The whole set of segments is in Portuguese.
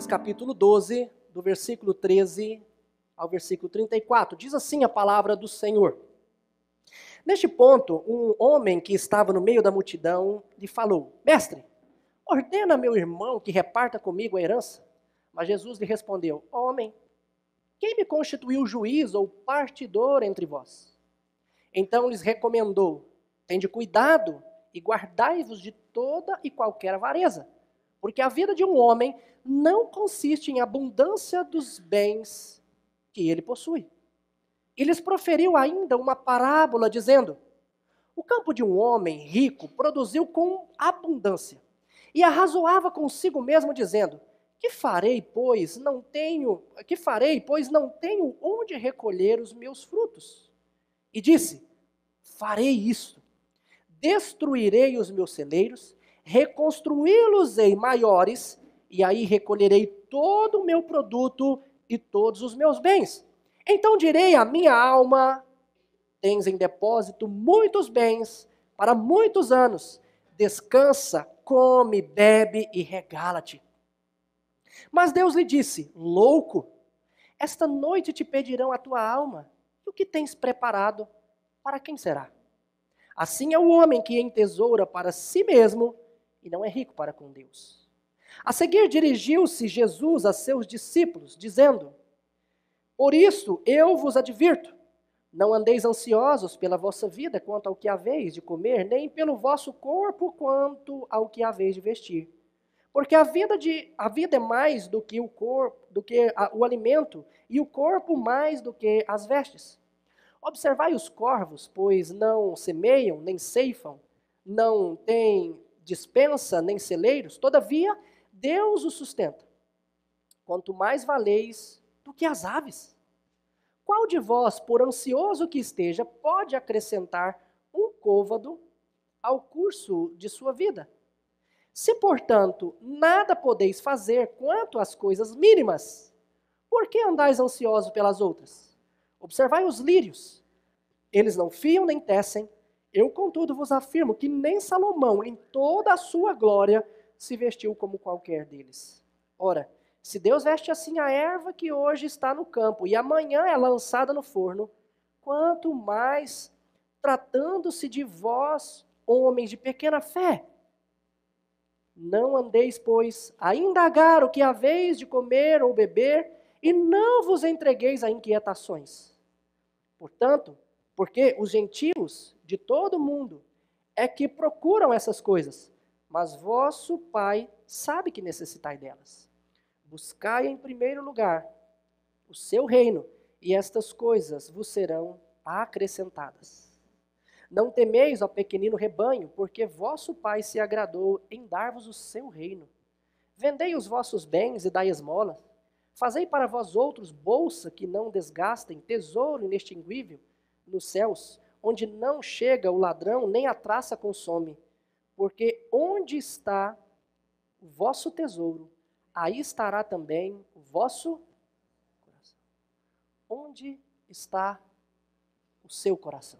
Lucas capítulo 12, do versículo 13 ao versículo 34. Diz assim a palavra do Senhor. Neste ponto, um homem que estava no meio da multidão lhe falou: Mestre, ordena meu irmão que reparta comigo a herança. Mas Jesus lhe respondeu: Homem, quem me constituiu juiz ou partidor entre vós? Então lhes recomendou: Tende cuidado e guardai-vos de toda e qualquer avareza, porque a vida de um homem não consiste em abundância dos bens que ele possui. E lhes proferiu ainda uma parábola, dizendo: O campo de um homem rico produziu com abundância, e arrazoava consigo mesmo, dizendo: Que farei, pois não tenho, que farei, pois não tenho onde recolher os meus frutos? E disse: Farei isto: destruirei os meus celeiros, reconstruí-los em maiores e aí recolherei todo o meu produto e todos os meus bens. Então direi à minha alma: tens em depósito muitos bens para muitos anos. Descansa, come, bebe e regala-te. Mas Deus lhe disse: Louco, esta noite te pedirão a tua alma, e o que tens preparado, para quem será? Assim é o homem que entesoura para si mesmo e não é rico para com Deus. A seguir, dirigiu-se Jesus a seus discípulos, dizendo: Por isso eu vos advirto, não andeis ansiosos pela vossa vida quanto ao que haveis de comer, nem pelo vosso corpo quanto ao que haveis de vestir. Porque a vida, de, a vida é mais do que o corpo, do que a, o alimento, e o corpo mais do que as vestes. Observai os corvos, pois não semeiam, nem ceifam, não têm dispensa, nem celeiros, todavia Deus o sustenta. Quanto mais valeis do que as aves. Qual de vós, por ansioso que esteja, pode acrescentar um côvado ao curso de sua vida? Se, portanto, nada podeis fazer quanto às coisas mínimas, por que andais ansiosos pelas outras? Observai os lírios. Eles não fiam nem tecem. Eu, contudo, vos afirmo que nem Salomão, em toda a sua glória, se vestiu como qualquer deles. Ora, se Deus veste assim a erva que hoje está no campo e amanhã é lançada no forno, quanto mais tratando-se de vós, homens de pequena fé. Não andeis, pois, a indagar o que haveis de comer ou beber, e não vos entregueis a inquietações. Portanto, porque os gentios de todo o mundo é que procuram essas coisas, mas vosso Pai sabe que necessitai delas. Buscai em primeiro lugar o seu reino, e estas coisas vos serão acrescentadas. Não temeis, ó pequenino rebanho, porque vosso Pai se agradou em dar-vos o seu reino. Vendei os vossos bens e dai esmola. Fazei para vós outros bolsa que não desgastem, tesouro inextinguível nos céus, onde não chega o ladrão, nem a traça consome, porque onde está o vosso tesouro, aí estará também o vosso coração. Onde está o seu coração?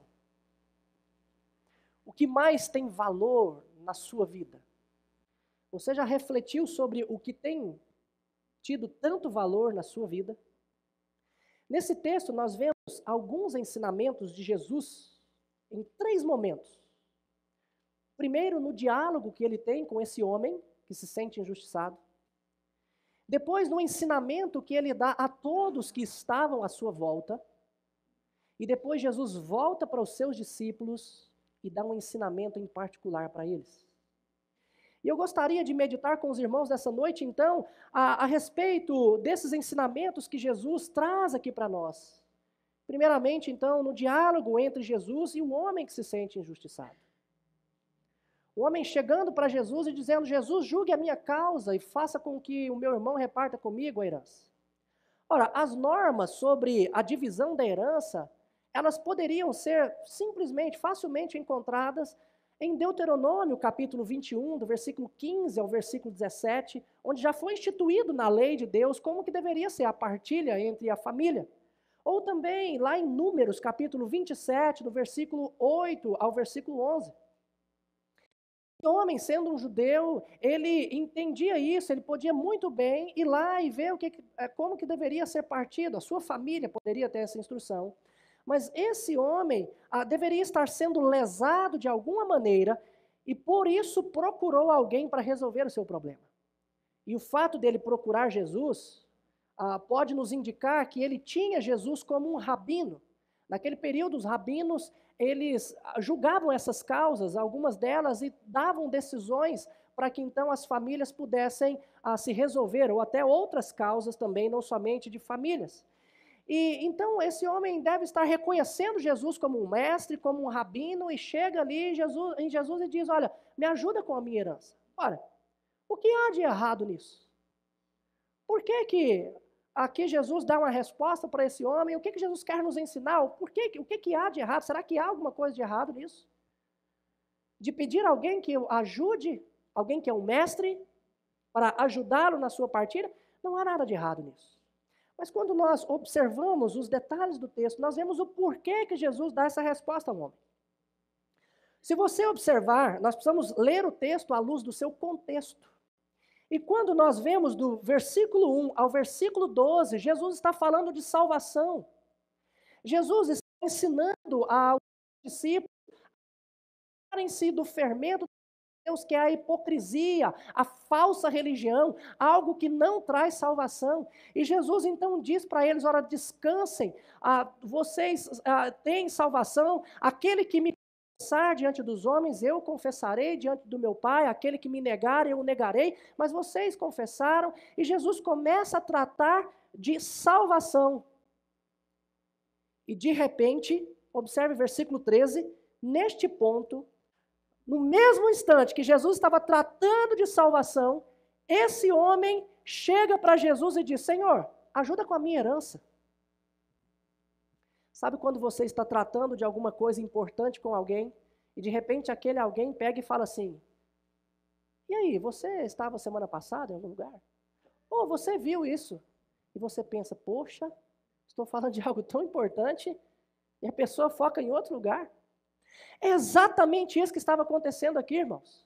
O que mais tem valor na sua vida? Você já refletiu sobre o que tem tido tanto valor na sua vida? Nesse texto, nós vemos alguns ensinamentos de Jesus em três momentos. Primeiro, no diálogo que ele tem com esse homem que se sente injustiçado. Depois, no ensinamento que ele dá a todos que estavam à sua volta. E depois, Jesus volta para os seus discípulos e dá um ensinamento em particular para eles. E eu gostaria de meditar com os irmãos nessa noite, então, a, a respeito desses ensinamentos que Jesus traz aqui para nós. Primeiramente, então, no diálogo entre Jesus e o homem que se sente injustiçado. O homem chegando para Jesus e dizendo: Jesus, julgue a minha causa e faça com que o meu irmão reparta comigo a herança. Ora, as normas sobre a divisão da herança, elas poderiam ser simplesmente, facilmente encontradas em Deuteronômio, capítulo 21, do versículo 15 ao versículo 17, onde já foi instituído na lei de Deus como que deveria ser a partilha entre a família. Ou também lá em Números, capítulo 27, do versículo 8 ao versículo 11. E homem, sendo um judeu, ele entendia isso, ele podia muito bem ir lá e ver o que, eh, como que deveria ser partido, a sua família poderia ter essa instrução. Mas esse homem ah, deveria estar sendo lesado de alguma maneira e por isso procurou alguém para resolver o seu problema. E o fato dele procurar Jesus ah, pode nos indicar que ele tinha Jesus como um rabino. Naquele período, os rabinos eles ah, julgavam essas causas, algumas delas, e davam decisões para que então as famílias pudessem ah, se resolver, ou até outras causas também, não somente de famílias. E então esse homem deve estar reconhecendo Jesus como um mestre, como um rabino, e chega ali em Jesus, em Jesus e diz: Olha, me ajuda com a minha herança. Ora, o que há de errado nisso? Por que, que Aqui Jesus dá uma resposta para esse homem. O que, que Jesus quer nos ensinar? O, porquê, o que, que há de errado? Será que há alguma coisa de errado nisso? De pedir alguém que ajude, alguém que é um mestre, para ajudá-lo na sua partida? Não há nada de errado nisso. Mas quando nós observamos os detalhes do texto, nós vemos o porquê que Jesus dá essa resposta ao homem. Se você observar, nós precisamos ler o texto à luz do seu contexto. E quando nós vemos do versículo 1 ao versículo 12, Jesus está falando de salvação. Jesus está ensinando aos discípulos a si do fermento de Deus, que é a hipocrisia, a falsa religião, algo que não traz salvação. E Jesus então diz para eles: ora, descansem, ah, vocês ah, têm salvação, aquele que me confessar diante dos homens, eu confessarei diante do meu Pai, aquele que me negar, eu o negarei, mas vocês confessaram, e Jesus começa a tratar de salvação. E de repente, observe o versículo 13, neste ponto, no mesmo instante que Jesus estava tratando de salvação, esse homem chega para Jesus e diz: Senhor, ajuda com a minha herança. Sabe quando você está tratando de alguma coisa importante com alguém e de repente aquele alguém pega e fala assim: E aí, você estava semana passada em algum lugar? Ou você viu isso? E você pensa: Poxa, estou falando de algo tão importante e a pessoa foca em outro lugar. É exatamente isso que estava acontecendo aqui, irmãos.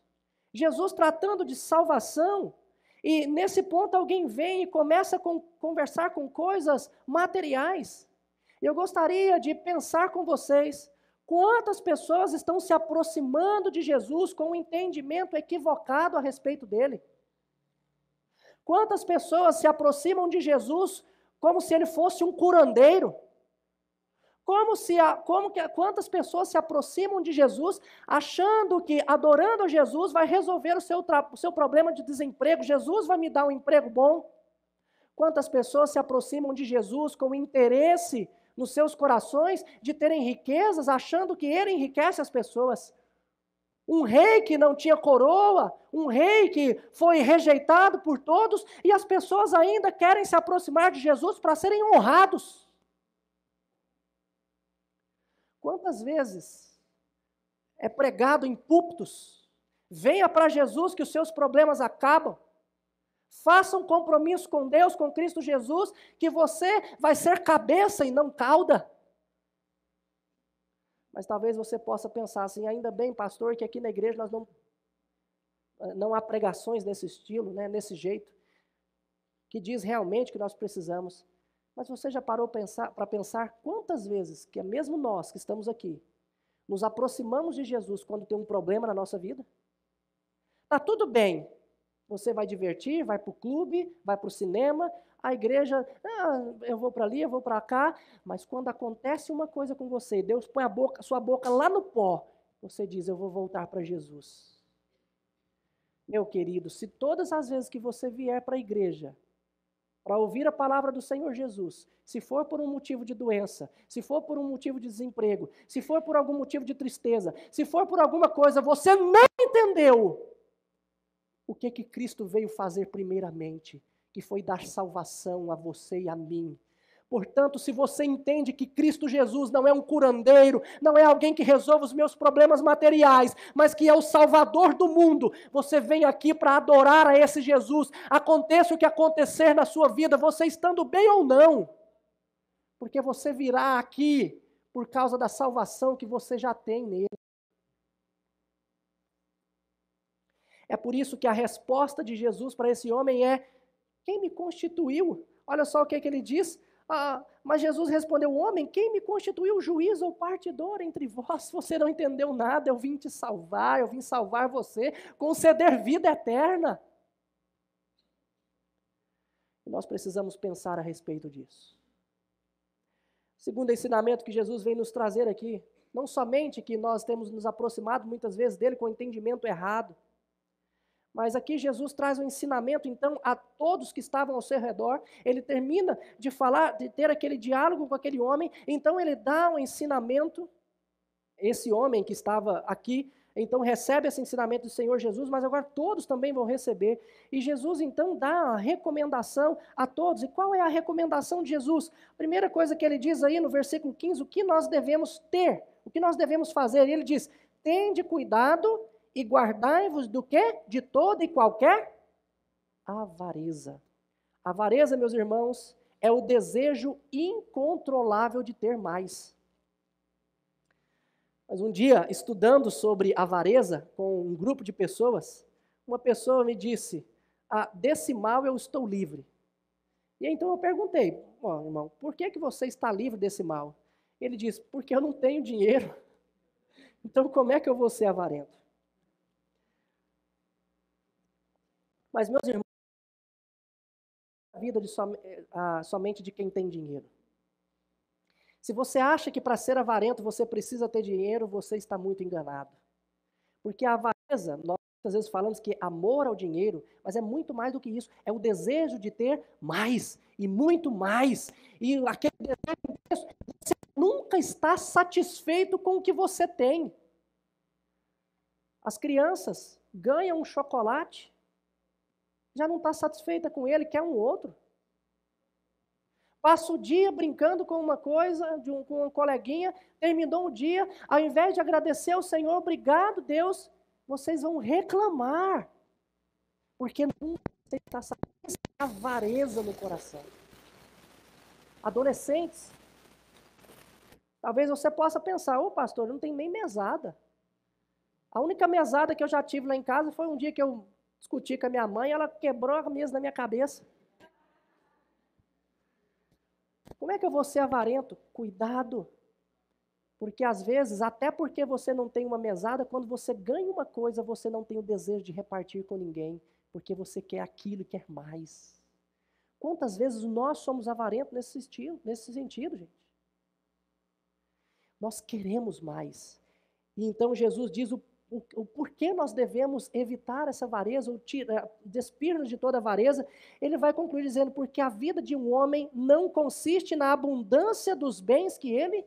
Jesus tratando de salvação, e nesse ponto alguém vem e começa a conversar com coisas materiais. Eu gostaria de pensar com vocês quantas pessoas estão se aproximando de Jesus com um entendimento equivocado a respeito dele. Quantas pessoas se aproximam de Jesus como se ele fosse um curandeiro? Como se a, como que, quantas pessoas se aproximam de Jesus achando que adorando a Jesus vai resolver o seu, o seu problema de desemprego? Jesus vai me dar um emprego bom? Quantas pessoas se aproximam de Jesus com interesse nos seus corações de terem riquezas, achando que ele enriquece as pessoas. Um rei que não tinha coroa, um rei que foi rejeitado por todos, e as pessoas ainda querem se aproximar de Jesus para serem honrados. Quantas vezes é pregado em púlpitos? Venha para Jesus que os seus problemas acabam. Faça um compromisso com Deus, com Cristo Jesus, que você vai ser cabeça e não cauda. Mas talvez você possa pensar assim, ainda bem, pastor, que aqui na igreja nós não, eh, não há pregações desse estilo, né, nesse jeito, que diz realmente que nós precisamos. Mas você já parou para pensar, pensar quantas vezes que é mesmo nós que estamos aqui, nos aproximamos de Jesus quando tem um problema na nossa vida? Está tudo bem você vai divertir, vai para o clube, vai para o cinema, a igreja, ah, eu vou para ali, eu vou para cá. Mas quando acontece uma coisa com você, Deus põe a boca, sua boca lá no pó, você diz: Eu vou voltar para Jesus. Meu querido, se todas as vezes que você vier para a igreja, para ouvir a palavra do Senhor Jesus, se for por um motivo de doença, se for por um motivo de desemprego, se for por algum motivo de tristeza, se for por alguma coisa, você não entendeu o que é que Cristo veio fazer primeiramente, que foi dar salvação a você e a mim. Portanto, se você entende que Cristo Jesus não é um curandeiro, não é alguém que resolve os meus problemas materiais, mas que é o Salvador do mundo, você vem aqui para adorar a esse Jesus. Aconteça o que acontecer na sua vida, você estando bem ou não, porque você virá aqui por causa da salvação que você já tem nele. É por isso que a resposta de Jesus para esse homem é: Quem me constituiu? Olha só o que, é que ele diz. Ah, mas Jesus respondeu: Homem, quem me constituiu juiz ou partidor entre vós? Você não entendeu nada, eu vim te salvar, eu vim salvar você, conceder vida eterna. E nós precisamos pensar a respeito disso. Segundo ensinamento que Jesus vem nos trazer aqui, não somente que nós temos nos aproximado muitas vezes dele com entendimento errado, mas aqui Jesus traz um ensinamento, então, a todos que estavam ao seu redor. Ele termina de falar, de ter aquele diálogo com aquele homem. Então, ele dá um ensinamento. Esse homem que estava aqui, então, recebe esse ensinamento do Senhor Jesus, mas agora todos também vão receber. E Jesus, então, dá a recomendação a todos. E qual é a recomendação de Jesus? primeira coisa que ele diz aí no versículo 15: o que nós devemos ter, o que nós devemos fazer. ele diz: tende cuidado e guardai-vos do que? De toda e qualquer avareza. Avareza, meus irmãos, é o desejo incontrolável de ter mais. Mas um dia, estudando sobre avareza com um grupo de pessoas, uma pessoa me disse: ah, desse mal eu estou livre. E então eu perguntei, ó irmão, por que, que você está livre desse mal? Ele disse, porque eu não tenho dinheiro. Então como é que eu vou ser avarento? Mas, meus irmãos, a vida de som, eh, a, somente de quem tem dinheiro. Se você acha que para ser avarento você precisa ter dinheiro, você está muito enganado. Porque a avareza, nós muitas vezes falamos que amor ao dinheiro, mas é muito mais do que isso. É o desejo de ter mais e muito mais. E aquele desejo, você nunca está satisfeito com o que você tem. As crianças ganham um chocolate já não está satisfeita com ele, quer um outro. Passa o dia brincando com uma coisa, um, com uma coleguinha, terminou o dia, ao invés de agradecer ao Senhor, obrigado Deus, vocês vão reclamar, porque não está satisfeita, avareza no coração. Adolescentes, talvez você possa pensar, ô oh, pastor, eu não tem nem mesada. A única mesada que eu já tive lá em casa foi um dia que eu discuti com a minha mãe, ela quebrou a mesa na minha cabeça. Como é que eu vou ser avarento? Cuidado. Porque às vezes, até porque você não tem uma mesada, quando você ganha uma coisa, você não tem o desejo de repartir com ninguém, porque você quer aquilo e quer mais. Quantas vezes nós somos avarentos nesse estilo, nesse sentido, gente? Nós queremos mais. E então Jesus diz o o, o porquê nós devemos evitar essa vareza, ou eh, despir-nos de toda vareza, ele vai concluir dizendo, porque a vida de um homem não consiste na abundância dos bens que ele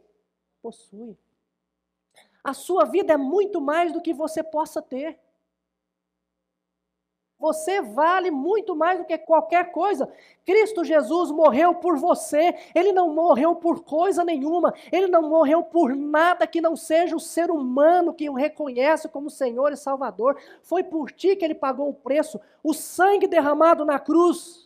possui. A sua vida é muito mais do que você possa ter. Você vale muito mais do que qualquer coisa. Cristo Jesus morreu por você. Ele não morreu por coisa nenhuma. Ele não morreu por nada que não seja o ser humano que o reconhece como Senhor e Salvador. Foi por ti que ele pagou o preço. O sangue derramado na cruz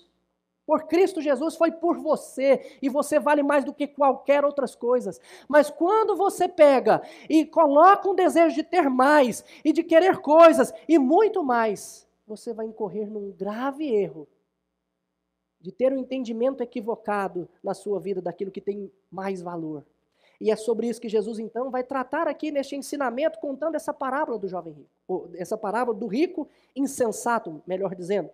por Cristo Jesus foi por você. E você vale mais do que qualquer outras coisas. Mas quando você pega e coloca um desejo de ter mais e de querer coisas e muito mais você vai incorrer num grave erro de ter um entendimento equivocado na sua vida daquilo que tem mais valor. E é sobre isso que Jesus então vai tratar aqui neste ensinamento, contando essa parábola do jovem rico, essa parábola do rico insensato, melhor dizendo.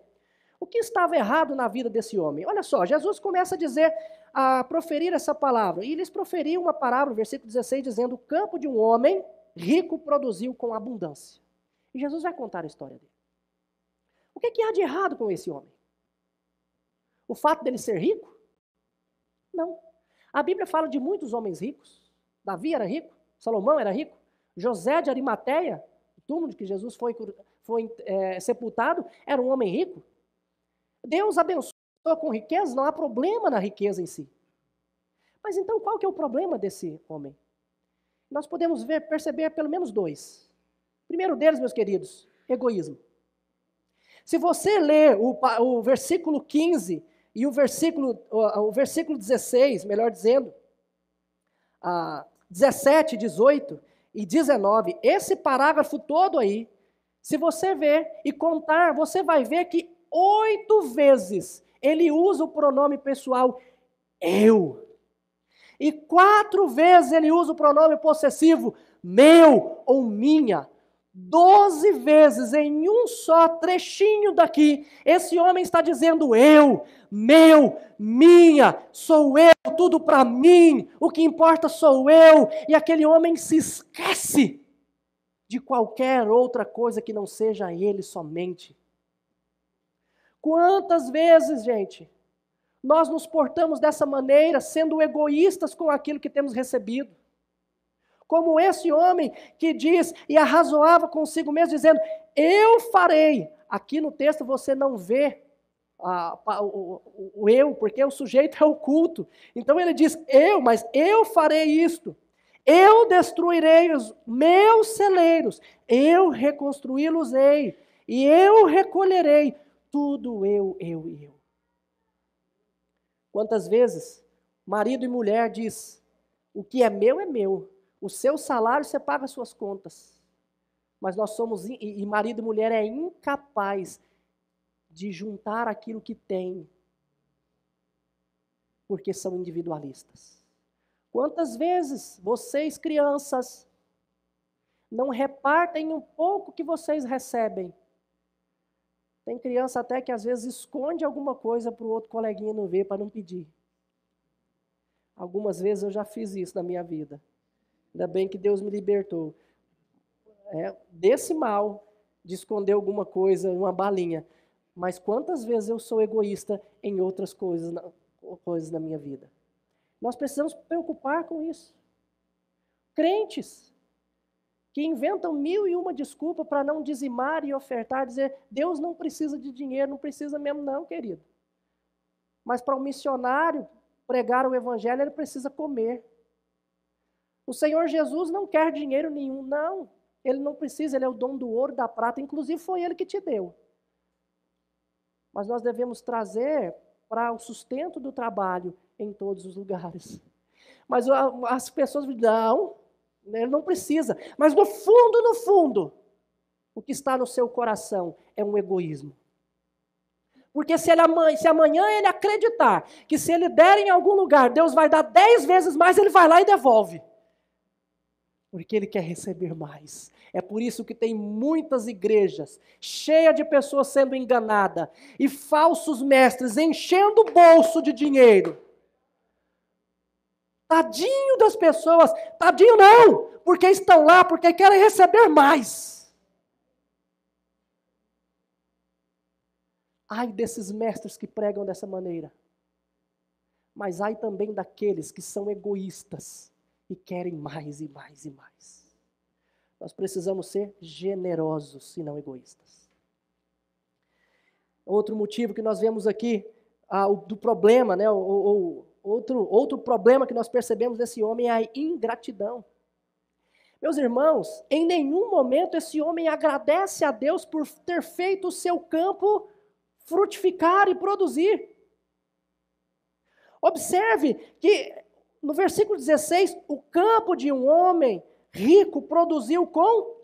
O que estava errado na vida desse homem? Olha só, Jesus começa a dizer, a proferir essa palavra. E eles proferiam uma parábola, versículo 16, dizendo: O campo de um homem rico produziu com abundância. E Jesus vai contar a história dele. O que, é que há de errado com esse homem? O fato dele ser rico? Não. A Bíblia fala de muitos homens ricos. Davi era rico, Salomão era rico, José de Arimateia, o túmulo de que Jesus foi, foi é, sepultado, era um homem rico. Deus abençoou com riqueza, não há problema na riqueza em si. Mas então qual que é o problema desse homem? Nós podemos ver, perceber pelo menos dois. O primeiro deles, meus queridos, egoísmo. Se você ler o, o versículo 15 e o versículo, o, o versículo 16, melhor dizendo, 17, 18 e 19, esse parágrafo todo aí, se você ver e contar, você vai ver que oito vezes ele usa o pronome pessoal eu. E quatro vezes ele usa o pronome possessivo meu ou minha. Doze vezes em um só trechinho daqui, esse homem está dizendo: Eu, meu, minha, sou eu, tudo para mim, o que importa sou eu. E aquele homem se esquece de qualquer outra coisa que não seja ele somente. Quantas vezes, gente, nós nos portamos dessa maneira, sendo egoístas com aquilo que temos recebido? Como esse homem que diz e arrazoava consigo mesmo, dizendo: Eu farei. Aqui no texto você não vê o, o, eu, porque o sujeito é oculto. Então ele diz: Eu, mas eu farei isto. Eu destruirei os meus celeiros, eu reconstruí-los-ei, e eu recolherei tudo eu, eu, eu. Quantas vezes marido e mulher diz: O que é meu é meu, o seu salário você paga as suas contas. Mas nós somos, e marido e mulher é incapaz de juntar aquilo que tem, porque são individualistas. Quantas vezes vocês, crianças, não repartem um pouco que vocês recebem? Tem criança até que às vezes esconde alguma coisa para o outro coleguinha não ver, para não pedir. Algumas vezes eu já fiz isso na minha vida. Ainda bem que Deus me libertou é, desse mal de esconder alguma coisa, uma balinha. Mas quantas vezes eu sou egoísta em outras coisas na, coisas na minha vida? Nós precisamos preocupar com isso. Crentes que inventam mil e uma desculpa para não dizimar e ofertar, dizer Deus não precisa de dinheiro, não precisa mesmo, não, querido. Mas para um missionário pregar o evangelho, ele precisa comer. O Senhor Jesus não quer dinheiro nenhum, não. Ele não precisa, ele é o dono do ouro, da prata, inclusive foi ele que te deu. Mas nós devemos trazer para o sustento do trabalho em todos os lugares. Mas as pessoas dizem, não, ele não precisa. Mas no fundo, no fundo, o que está no seu coração é um egoísmo. Porque se, ele, se amanhã ele acreditar que se ele der em algum lugar, Deus vai dar dez vezes mais, ele vai lá e devolve porque ele quer receber mais. É por isso que tem muitas igrejas cheias de pessoas sendo enganadas e falsos mestres enchendo o bolso de dinheiro. Tadinho das pessoas, tadinho não, porque estão lá porque querem receber mais. Ai desses mestres que pregam dessa maneira. Mas ai também daqueles que são egoístas e querem mais e mais e mais. Nós precisamos ser generosos e não egoístas. Outro motivo que nós vemos aqui ah, o, do problema, né, ou, outro, outro problema que nós percebemos desse homem é a ingratidão. Meus irmãos, em nenhum momento esse homem agradece a Deus por ter feito o seu campo frutificar e produzir. Observe que no versículo 16, o campo de um homem rico produziu com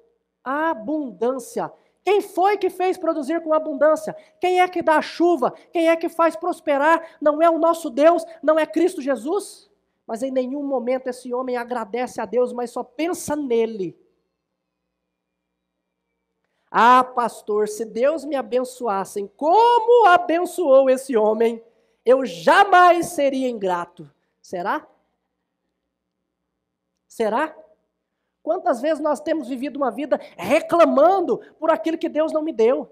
abundância. Quem foi que fez produzir com abundância? Quem é que dá a chuva? Quem é que faz prosperar? Não é o nosso Deus, não é Cristo Jesus? Mas em nenhum momento esse homem agradece a Deus, mas só pensa nele. Ah, pastor, se Deus me abençoasse, como abençoou esse homem, eu jamais seria ingrato. Será? Será? Quantas vezes nós temos vivido uma vida reclamando por aquilo que Deus não me deu?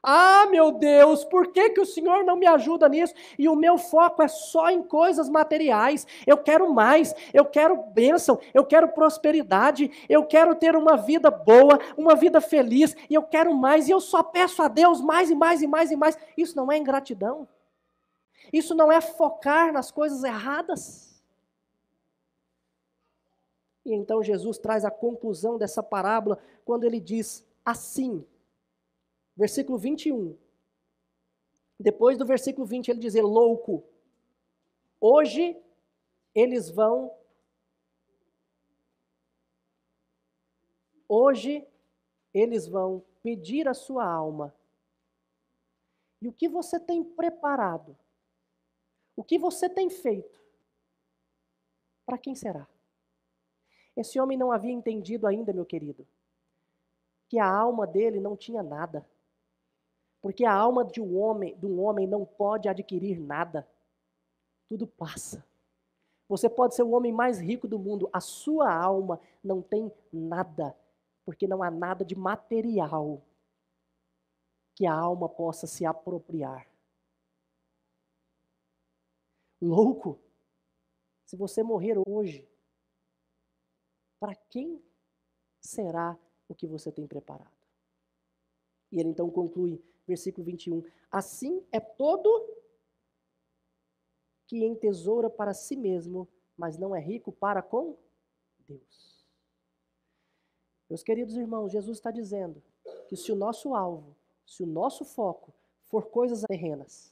Ah, meu Deus, por que, que o Senhor não me ajuda nisso? E o meu foco é só em coisas materiais. Eu quero mais, eu quero bênção, eu quero prosperidade, eu quero ter uma vida boa, uma vida feliz, e eu quero mais, e eu só peço a Deus mais e mais e mais e mais. Isso não é ingratidão. Isso não é focar nas coisas erradas. E então Jesus traz a conclusão dessa parábola quando ele diz assim, versículo 21. Depois do versículo 20 ele diz: "Louco, hoje eles vão hoje eles vão pedir a sua alma. E o que você tem preparado? O que você tem feito? Para quem será? Esse homem não havia entendido ainda, meu querido, que a alma dele não tinha nada. Porque a alma de um homem, de um homem não pode adquirir nada. Tudo passa. Você pode ser o homem mais rico do mundo, a sua alma não tem nada, porque não há nada de material que a alma possa se apropriar. Louco! Se você morrer hoje, para quem será o que você tem preparado? E ele então conclui, versículo 21, assim é todo que entesoura para si mesmo, mas não é rico para com Deus. Meus queridos irmãos, Jesus está dizendo que se o nosso alvo, se o nosso foco for coisas terrenas,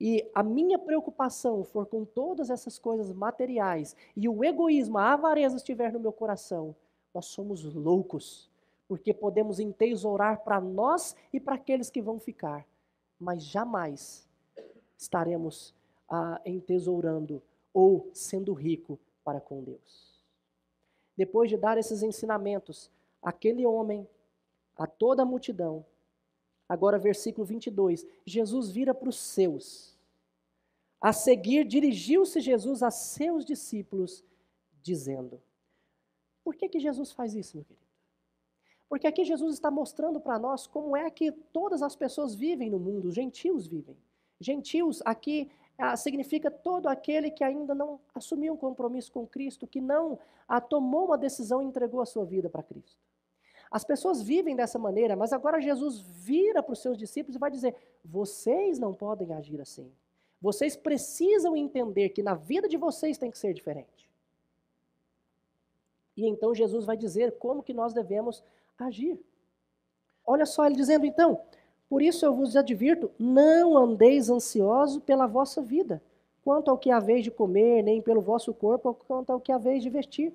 e a minha preocupação for com todas essas coisas materiais e o egoísmo, a avareza estiver no meu coração, nós somos loucos, porque podemos entesourar para nós e para aqueles que vão ficar, mas jamais estaremos ah, entesourando ou sendo rico para com Deus. Depois de dar esses ensinamentos, aquele homem, a toda a multidão, Agora, versículo 22. Jesus vira para os seus. A seguir, dirigiu-se Jesus a seus discípulos, dizendo: Por que, que Jesus faz isso, meu querido? Porque aqui Jesus está mostrando para nós como é que todas as pessoas vivem no mundo, os gentios vivem. Gentios aqui ah, significa todo aquele que ainda não assumiu um compromisso com Cristo, que não ah, tomou uma decisão e entregou a sua vida para Cristo. As pessoas vivem dessa maneira, mas agora Jesus vira para os seus discípulos e vai dizer: vocês não podem agir assim. Vocês precisam entender que na vida de vocês tem que ser diferente. E então Jesus vai dizer como que nós devemos agir. Olha só ele dizendo então: por isso eu vos advirto, não andeis ansioso pela vossa vida, quanto ao que haveis de comer, nem pelo vosso corpo, quanto ao que haveis de vestir.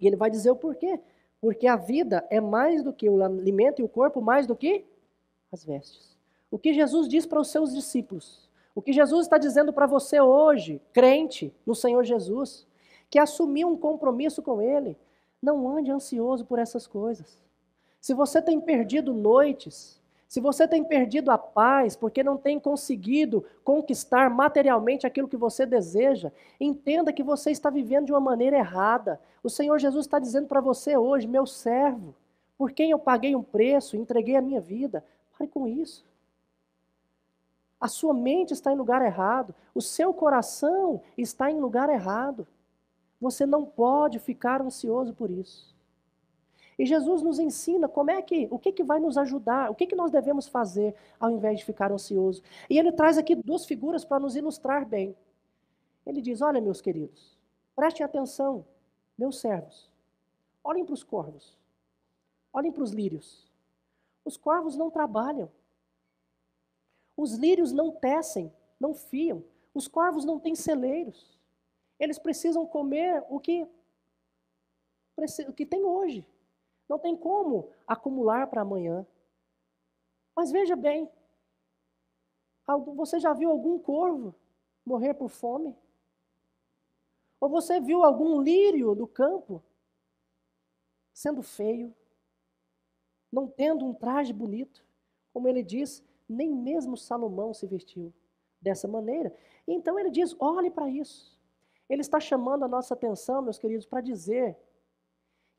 E ele vai dizer o porquê. Porque a vida é mais do que o alimento e o corpo, mais do que as vestes. O que Jesus diz para os seus discípulos, o que Jesus está dizendo para você hoje, crente no Senhor Jesus, que assumiu um compromisso com Ele, não ande ansioso por essas coisas. Se você tem perdido noites, se você tem perdido a paz porque não tem conseguido conquistar materialmente aquilo que você deseja, entenda que você está vivendo de uma maneira errada. O Senhor Jesus está dizendo para você hoje, meu servo, por quem eu paguei um preço, entreguei a minha vida. Pare com isso. A sua mente está em lugar errado, o seu coração está em lugar errado. Você não pode ficar ansioso por isso. E Jesus nos ensina como é que, o que, que vai nos ajudar, o que, que nós devemos fazer ao invés de ficar ansioso. E ele traz aqui duas figuras para nos ilustrar bem. Ele diz: Olha, meus queridos, prestem atenção, meus servos, olhem para os corvos, olhem para os lírios. Os corvos não trabalham, os lírios não tecem, não fiam, os corvos não têm celeiros. Eles precisam comer o que, o que tem hoje. Não tem como acumular para amanhã. Mas veja bem, você já viu algum corvo morrer por fome? Ou você viu algum lírio do campo sendo feio, não tendo um traje bonito? Como ele diz, nem mesmo Salomão se vestiu dessa maneira. Então ele diz: olhe para isso. Ele está chamando a nossa atenção, meus queridos, para dizer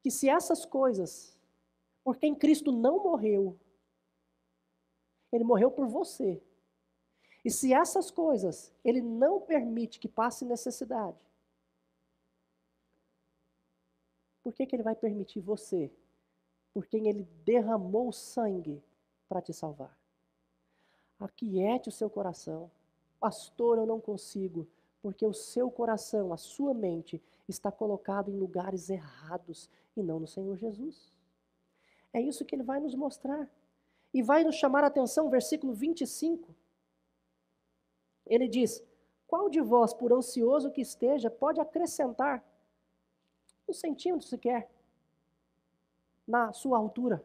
que se essas coisas, por quem Cristo não morreu, ele morreu por você. E se essas coisas ele não permite que passe necessidade, por que, que ele vai permitir você, por quem ele derramou sangue, para te salvar? Aquiete o seu coração. Pastor, eu não consigo, porque o seu coração, a sua mente, está colocado em lugares errados e não no Senhor Jesus. É isso que ele vai nos mostrar. E vai nos chamar a atenção, versículo 25. Ele diz: Qual de vós, por ansioso que esteja, pode acrescentar um centímetro sequer na sua altura?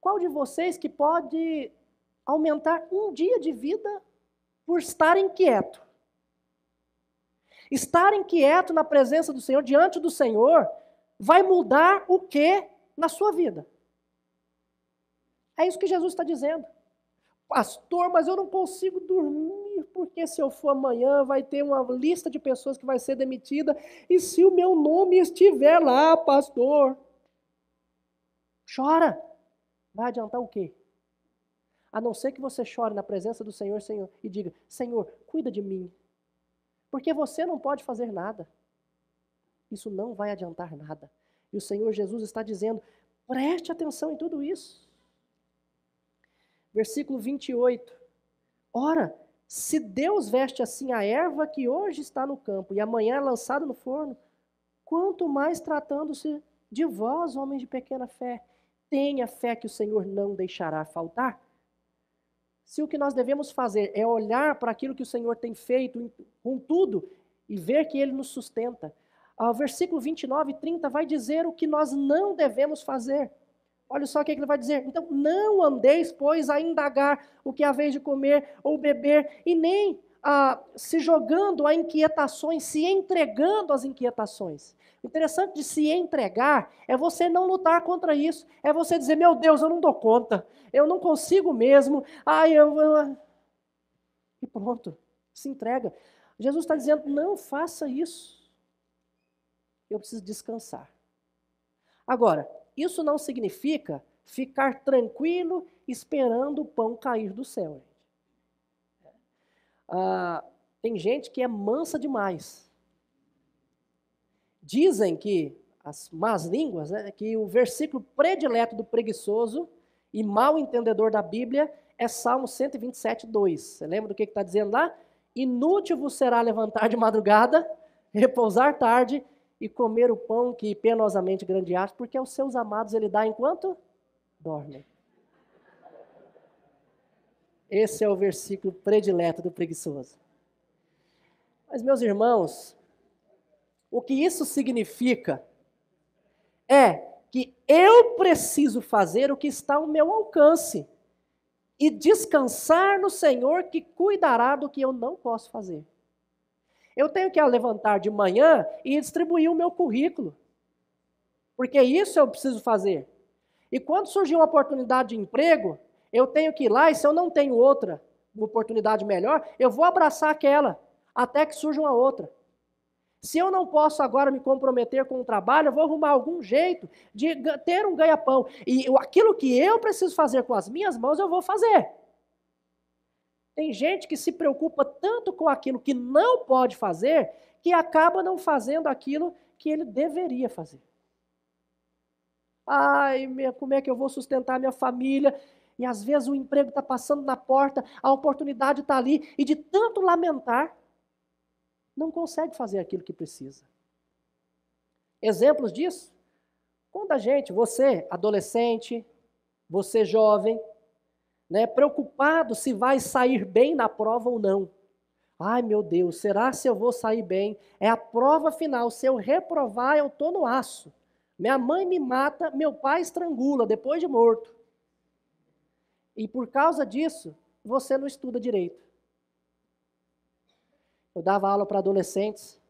Qual de vocês que pode aumentar um dia de vida por estar inquieto? Estar inquieto na presença do Senhor, diante do Senhor, vai mudar o que na sua vida? É isso que Jesus está dizendo. Pastor, mas eu não consigo dormir, porque se eu for amanhã, vai ter uma lista de pessoas que vai ser demitida, e se o meu nome estiver lá, pastor, chora. Vai adiantar o quê? A não ser que você chore na presença do Senhor, Senhor, e diga: Senhor, cuida de mim, porque você não pode fazer nada. Isso não vai adiantar nada. E o Senhor Jesus está dizendo: preste atenção em tudo isso. Versículo 28. Ora, se Deus veste assim a erva que hoje está no campo e amanhã é lançada no forno, quanto mais tratando-se de vós, homens de pequena fé, tenha fé que o Senhor não deixará faltar se o que nós devemos fazer é olhar para aquilo que o Senhor tem feito com tudo e ver que Ele nos sustenta. Ah, o versículo 29 e 30 vai dizer o que nós não devemos fazer. Olha só o que ele vai dizer. Então, não andeis, pois, a indagar o que há vez de comer ou beber, e nem a, se jogando a inquietações, se entregando às inquietações. O interessante de se entregar é você não lutar contra isso, é você dizer: meu Deus, eu não dou conta, eu não consigo mesmo, ai, eu. eu... E pronto, se entrega. Jesus está dizendo: não faça isso. Eu preciso descansar. Agora, isso não significa ficar tranquilo esperando o pão cair do céu. Ah, tem gente que é mansa demais. Dizem que as más línguas, né, que o versículo predileto do preguiçoso e mal entendedor da Bíblia é Salmo 127, 2. Você lembra do que está dizendo lá? Inútil vos será levantar de madrugada, repousar tarde e comer o pão que penosamente grandeaste, porque aos seus amados ele dá enquanto dormem. Esse é o versículo predileto do preguiçoso. Mas, meus irmãos, o que isso significa é que eu preciso fazer o que está ao meu alcance e descansar no Senhor que cuidará do que eu não posso fazer. Eu tenho que levantar de manhã e distribuir o meu currículo, porque isso eu preciso fazer. E quando surgir uma oportunidade de emprego, eu tenho que ir lá e se eu não tenho outra oportunidade melhor, eu vou abraçar aquela até que surja uma outra. Se eu não posso agora me comprometer com o trabalho, eu vou arrumar algum jeito de ter um ganha-pão. E aquilo que eu preciso fazer com as minhas mãos, eu vou fazer. Tem gente que se preocupa tanto com aquilo que não pode fazer, que acaba não fazendo aquilo que ele deveria fazer. Ai, minha, como é que eu vou sustentar minha família? E às vezes o emprego está passando na porta, a oportunidade está ali, e de tanto lamentar, não consegue fazer aquilo que precisa. Exemplos disso? Quando a gente, você, adolescente, você jovem, né, preocupado se vai sair bem na prova ou não. Ai meu Deus, será se eu vou sair bem? É a prova final. Se eu reprovar, eu estou no aço. Minha mãe me mata, meu pai estrangula depois de morto. E por causa disso, você não estuda direito. Eu dava aula para adolescentes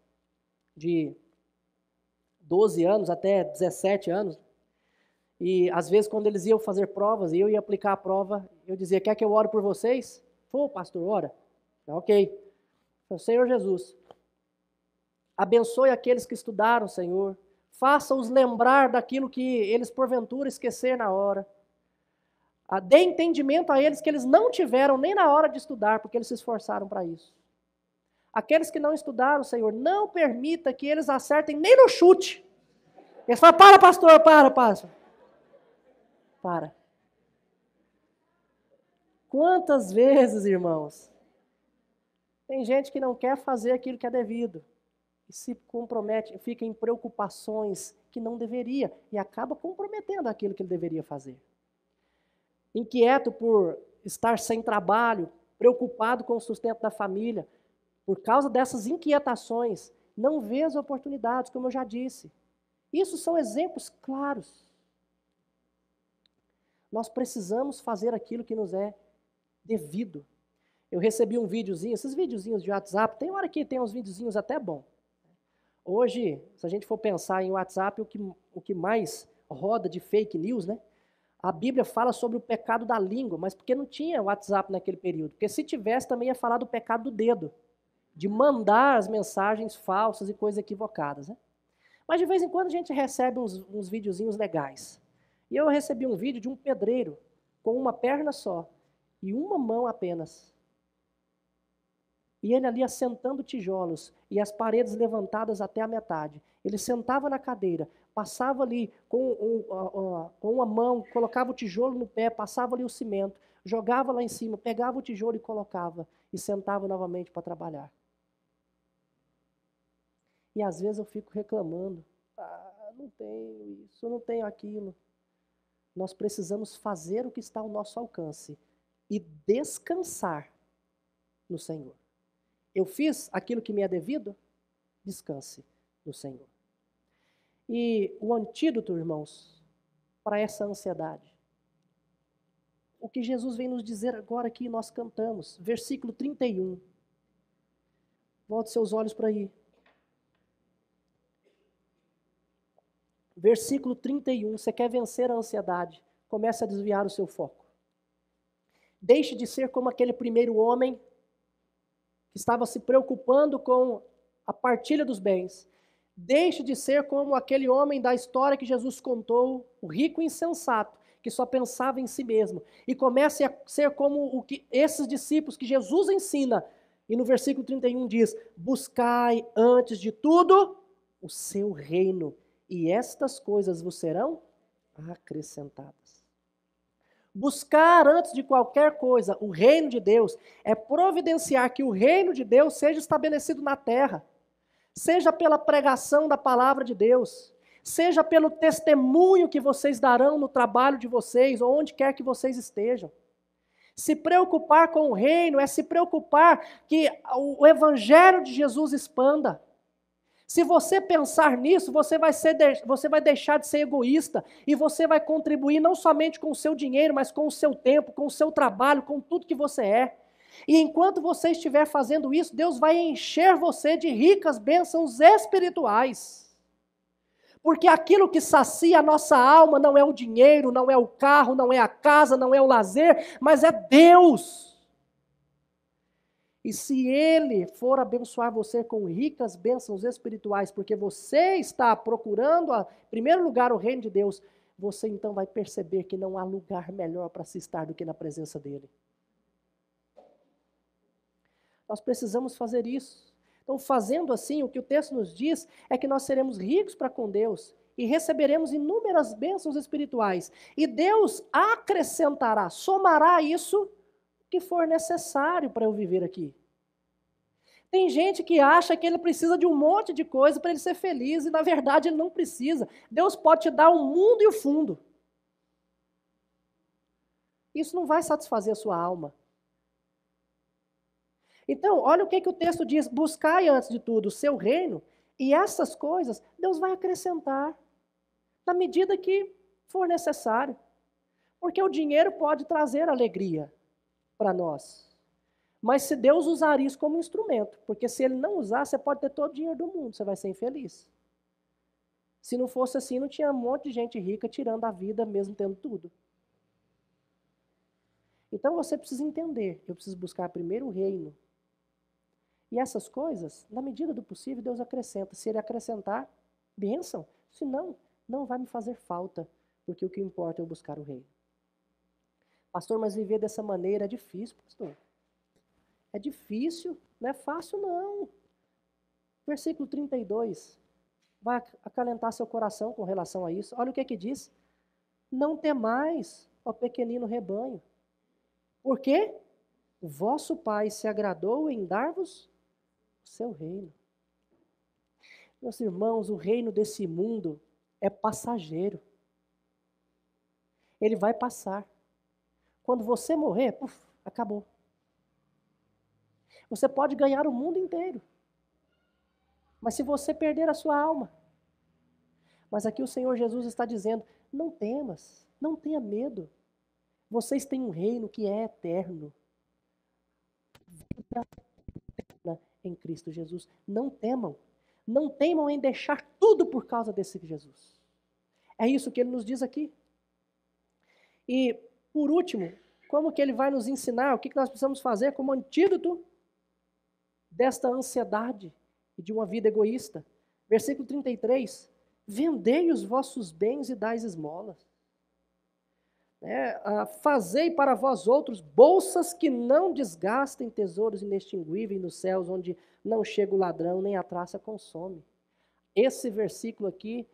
de 12 anos até 17 anos. E às vezes, quando eles iam fazer provas e eu ia aplicar a prova, eu dizia: Quer que eu ore por vocês? Pô, pastor, ora. Tá, ok. Senhor Jesus, abençoe aqueles que estudaram, Senhor. Faça-os lembrar daquilo que eles porventura esquecer na hora. Dê entendimento a eles que eles não tiveram nem na hora de estudar, porque eles se esforçaram para isso. Aqueles que não estudaram, Senhor, não permita que eles acertem nem no chute. Eles falam, para, pastor, para, pastor. Para. Quantas vezes, irmãos, tem gente que não quer fazer aquilo que é devido e se compromete, fica em preocupações que não deveria e acaba comprometendo aquilo que ele deveria fazer inquieto por estar sem trabalho, preocupado com o sustento da família, por causa dessas inquietações, não vê as oportunidades, como eu já disse. Isso são exemplos claros. Nós precisamos fazer aquilo que nos é devido. Eu recebi um videozinho, esses videozinhos de WhatsApp, tem hora que tem uns videozinhos até bom. Hoje, se a gente for pensar em WhatsApp, o que, o que mais roda de fake news, né? A Bíblia fala sobre o pecado da língua, mas porque não tinha WhatsApp naquele período. Porque se tivesse, também ia falar do pecado do dedo, de mandar as mensagens falsas e coisas equivocadas. Né? Mas de vez em quando a gente recebe uns, uns videozinhos legais. E eu recebi um vídeo de um pedreiro com uma perna só e uma mão apenas. E ele ali assentando tijolos e as paredes levantadas até a metade. Ele sentava na cadeira passava ali com, um, com uma mão, colocava o tijolo no pé, passava ali o cimento, jogava lá em cima, pegava o tijolo e colocava, e sentava novamente para trabalhar. E às vezes eu fico reclamando: ah, não tenho isso, não tenho aquilo. Nós precisamos fazer o que está ao nosso alcance e descansar no Senhor. Eu fiz aquilo que me é devido? Descanse no Senhor. E o antídoto, irmãos, para essa ansiedade. O que Jesus vem nos dizer agora aqui, nós cantamos, versículo 31. Volte seus olhos para aí. Versículo 31. Você quer vencer a ansiedade? Comece a desviar o seu foco. Deixe de ser como aquele primeiro homem que estava se preocupando com a partilha dos bens Deixe de ser como aquele homem da história que Jesus contou, o rico insensato, que só pensava em si mesmo, e comece a ser como o que esses discípulos que Jesus ensina. E no versículo 31 diz: "Buscai antes de tudo o seu reino, e estas coisas vos serão acrescentadas." Buscar antes de qualquer coisa o reino de Deus é providenciar que o reino de Deus seja estabelecido na terra seja pela pregação da palavra de Deus, seja pelo testemunho que vocês darão no trabalho de vocês ou onde quer que vocês estejam. Se preocupar com o reino é se preocupar que o evangelho de Jesus expanda. Se você pensar nisso, você vai, ser, você vai deixar de ser egoísta e você vai contribuir não somente com o seu dinheiro, mas com o seu tempo, com o seu trabalho, com tudo que você é. E enquanto você estiver fazendo isso, Deus vai encher você de ricas bênçãos espirituais. Porque aquilo que sacia a nossa alma não é o dinheiro, não é o carro, não é a casa, não é o lazer, mas é Deus. E se Ele for abençoar você com ricas bênçãos espirituais, porque você está procurando, a, em primeiro lugar, o reino de Deus, você então vai perceber que não há lugar melhor para se estar do que na presença dEle. Nós precisamos fazer isso. Então, fazendo assim, o que o texto nos diz é que nós seremos ricos para com Deus e receberemos inúmeras bênçãos espirituais. E Deus acrescentará, somará isso que for necessário para eu viver aqui. Tem gente que acha que ele precisa de um monte de coisa para ele ser feliz, e na verdade ele não precisa. Deus pode te dar o mundo e o fundo. Isso não vai satisfazer a sua alma. Então, olha o que, que o texto diz: buscai antes de tudo o seu reino, e essas coisas Deus vai acrescentar na medida que for necessário. Porque o dinheiro pode trazer alegria para nós. Mas se Deus usar isso como instrumento, porque se Ele não usar, você pode ter todo o dinheiro do mundo, você vai ser infeliz. Se não fosse assim, não tinha um monte de gente rica tirando a vida, mesmo tendo tudo. Então você precisa entender: eu preciso buscar primeiro o reino e essas coisas, na medida do possível, Deus acrescenta. Se Ele acrescentar, bênção. Se não, não vai me fazer falta, porque o que importa é eu buscar o Rei. Pastor, mas viver dessa maneira é difícil, pastor. É difícil, não é fácil, não. Versículo 32. Vai acalentar seu coração com relação a isso. Olha o que é que diz. Não temais, ó pequenino rebanho. Por quê? O vosso Pai se agradou em dar-vos o seu reino. Meus irmãos, o reino desse mundo é passageiro. Ele vai passar. Quando você morrer, puf, acabou. Você pode ganhar o mundo inteiro. Mas se você perder a sua alma. Mas aqui o Senhor Jesus está dizendo: não temas, não tenha medo. Vocês têm um reino que é eterno em Cristo Jesus. Não temam. Não temam em deixar tudo por causa desse Jesus. É isso que ele nos diz aqui. E, por último, como que ele vai nos ensinar o que nós precisamos fazer como antídoto desta ansiedade e de uma vida egoísta? Versículo 33: Vendei os vossos bens e dais esmolas né, fazei para vós outros bolsas que não desgastem, tesouros inextinguíveis nos céus, onde não chega o ladrão, nem a traça consome. Esse versículo aqui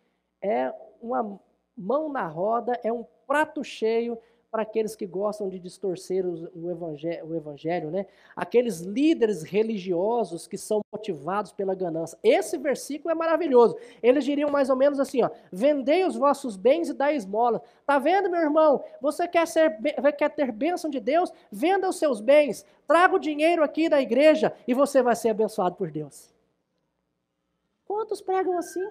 é uma mão na roda, é um prato cheio para aqueles que gostam de distorcer o evangelho, o evangelho, né? Aqueles líderes religiosos que são motivados pela ganância. Esse versículo é maravilhoso. Eles diriam mais ou menos assim, ó: "Vendei os vossos bens e dai esmola". Tá vendo, meu irmão? Você quer ser quer ter bênção de Deus? Venda os seus bens, traga o dinheiro aqui da igreja e você vai ser abençoado por Deus. Quantos pregam assim?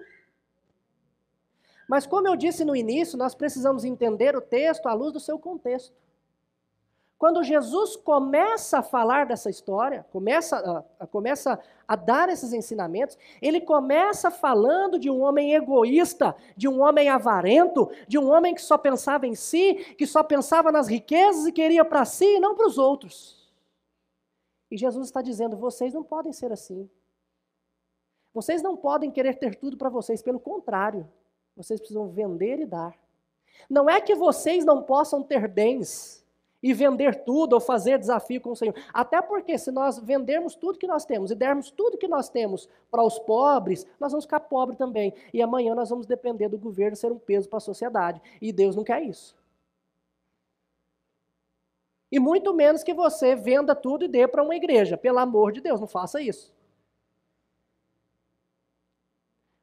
Mas, como eu disse no início, nós precisamos entender o texto à luz do seu contexto. Quando Jesus começa a falar dessa história, começa a, começa a dar esses ensinamentos, ele começa falando de um homem egoísta, de um homem avarento, de um homem que só pensava em si, que só pensava nas riquezas e queria para si e não para os outros. E Jesus está dizendo: vocês não podem ser assim. Vocês não podem querer ter tudo para vocês, pelo contrário, vocês precisam vender e dar. Não é que vocês não possam ter bens e vender tudo ou fazer desafio com o Senhor. Até porque se nós vendermos tudo que nós temos e dermos tudo que nós temos para os pobres, nós vamos ficar pobres também. E amanhã nós vamos depender do governo ser um peso para a sociedade. E Deus não quer isso. E muito menos que você venda tudo e dê para uma igreja. Pelo amor de Deus, não faça isso.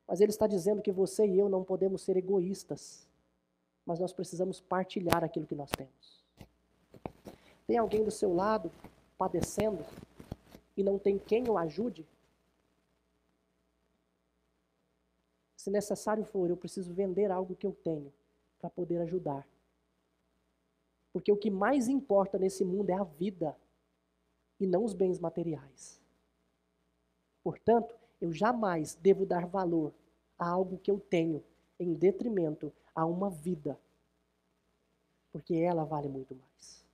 Mas ele está dizendo que você e eu não podemos ser egoístas, mas nós precisamos partilhar aquilo que nós temos. Tem alguém do seu lado padecendo e não tem quem o ajude? Se necessário for, eu preciso vender algo que eu tenho para poder ajudar. Porque o que mais importa nesse mundo é a vida e não os bens materiais. Portanto, eu jamais devo dar valor a algo que eu tenho em detrimento a uma vida, porque ela vale muito mais.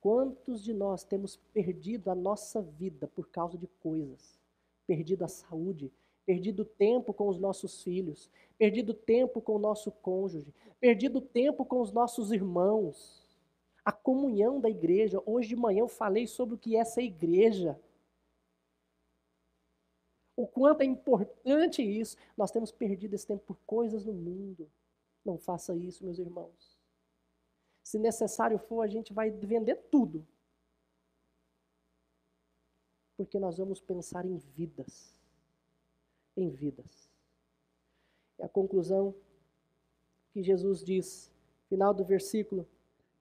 Quantos de nós temos perdido a nossa vida por causa de coisas? Perdido a saúde, perdido tempo com os nossos filhos, perdido tempo com o nosso cônjuge, perdido tempo com os nossos irmãos. A comunhão da igreja, hoje de manhã eu falei sobre o que é essa igreja o quanto é importante isso. Nós temos perdido esse tempo por coisas no mundo. Não faça isso, meus irmãos. Se necessário for, a gente vai vender tudo. Porque nós vamos pensar em vidas. Em vidas. É a conclusão que Jesus diz, final do versículo,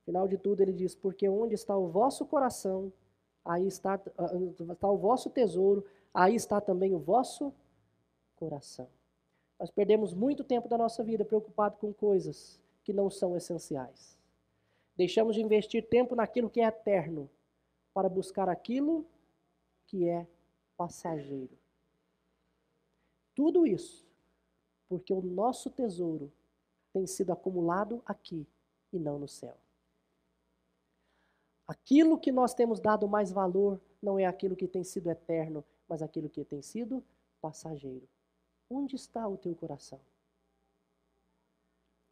final de tudo, ele diz: Porque onde está o vosso coração, aí está, ah, está o vosso tesouro, aí está também o vosso coração. Nós perdemos muito tempo da nossa vida preocupado com coisas que não são essenciais. Deixamos de investir tempo naquilo que é eterno para buscar aquilo que é passageiro. Tudo isso porque o nosso tesouro tem sido acumulado aqui e não no céu. Aquilo que nós temos dado mais valor não é aquilo que tem sido eterno, mas aquilo que tem sido passageiro. Onde está o teu coração?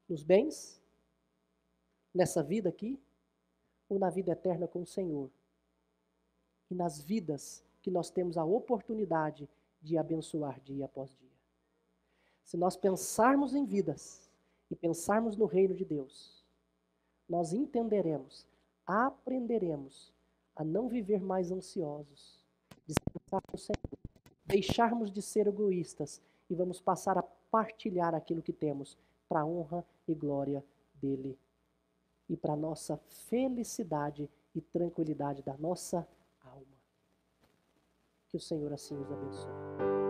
Nos bens? Nessa vida aqui? Ou na vida eterna com o Senhor? E nas vidas que nós temos a oportunidade de abençoar dia após dia. Se nós pensarmos em vidas e pensarmos no reino de Deus, nós entenderemos, aprenderemos a não viver mais ansiosos descansar no Senhor, deixarmos de ser egoístas e vamos passar a partilhar aquilo que temos para a honra e glória dele e para a nossa felicidade e tranquilidade da nossa alma. Que o Senhor assim nos abençoe.